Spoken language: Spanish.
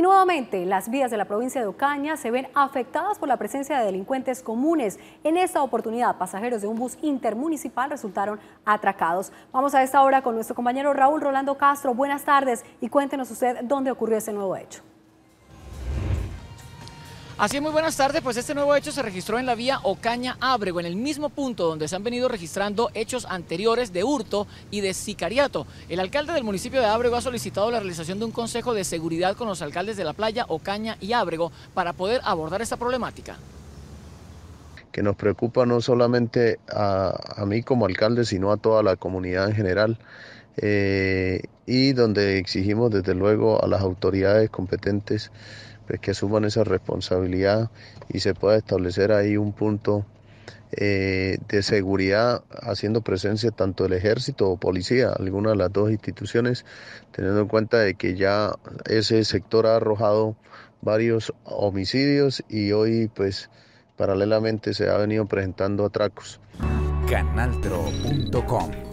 Y nuevamente, las vías de la provincia de Ocaña se ven afectadas por la presencia de delincuentes comunes. En esta oportunidad, pasajeros de un bus intermunicipal resultaron atracados. Vamos a esta hora con nuestro compañero Raúl Rolando Castro. Buenas tardes y cuéntenos usted dónde ocurrió ese nuevo hecho. Así muy buenas tardes, pues este nuevo hecho se registró en la vía Ocaña Ábrego, en el mismo punto donde se han venido registrando hechos anteriores de hurto y de sicariato. El alcalde del municipio de Ábrego ha solicitado la realización de un consejo de seguridad con los alcaldes de la playa Ocaña y Ábrego para poder abordar esta problemática. Que nos preocupa no solamente a, a mí como alcalde, sino a toda la comunidad en general. Eh, y donde exigimos desde luego a las autoridades competentes pues, que asuman esa responsabilidad y se pueda establecer ahí un punto eh, de seguridad haciendo presencia tanto el ejército o policía, alguna de las dos instituciones, teniendo en cuenta de que ya ese sector ha arrojado varios homicidios y hoy pues paralelamente se ha venido presentando atracos. Canaltro.com